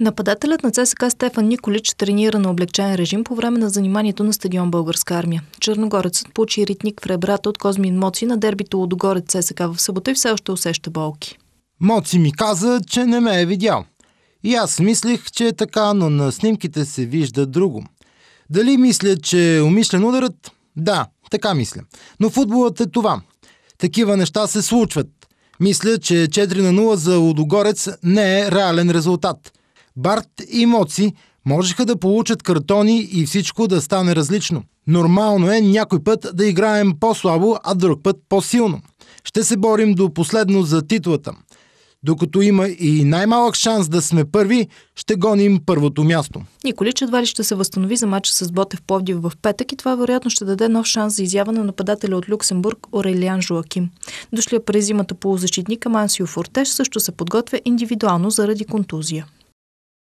Нападателят на ЦСК Стефан Николич тренира на облегчен режим по време на заниманието на стадион Българска армия. Черногорецът получи ритник в ребрата от Козмин Моци на дербито Лодогорец ЦСК в събота и все още усеща болки. Моци ми каза, че не ме е видял. И аз мислих, че е така, но на снимките се вижда друго. Дали мисля, че е умишлен ударът? Да, така мисля. Но футболът е това. Такива неща се случват. Мисля, че 4 на 0 за Лудогорец не е реален резултат – Барт и Моци можеха да получат картони и всичко да стане различно. Нормално е някой път да играем по-слабо, а друг път по-силно. Ще се борим до последно за титлата. Докато има и най-малък шанс да сме първи, ще гоним първото място. Николич едва ли ще се възстанови за матча с Ботев Пловдив в петък и това вероятно ще даде нов шанс за изява на нападателя от Люксембург Орелиан Жуаким. Дошлия през зимата полузащитника Мансио Фортеш също се подготвя индивидуално заради контузия.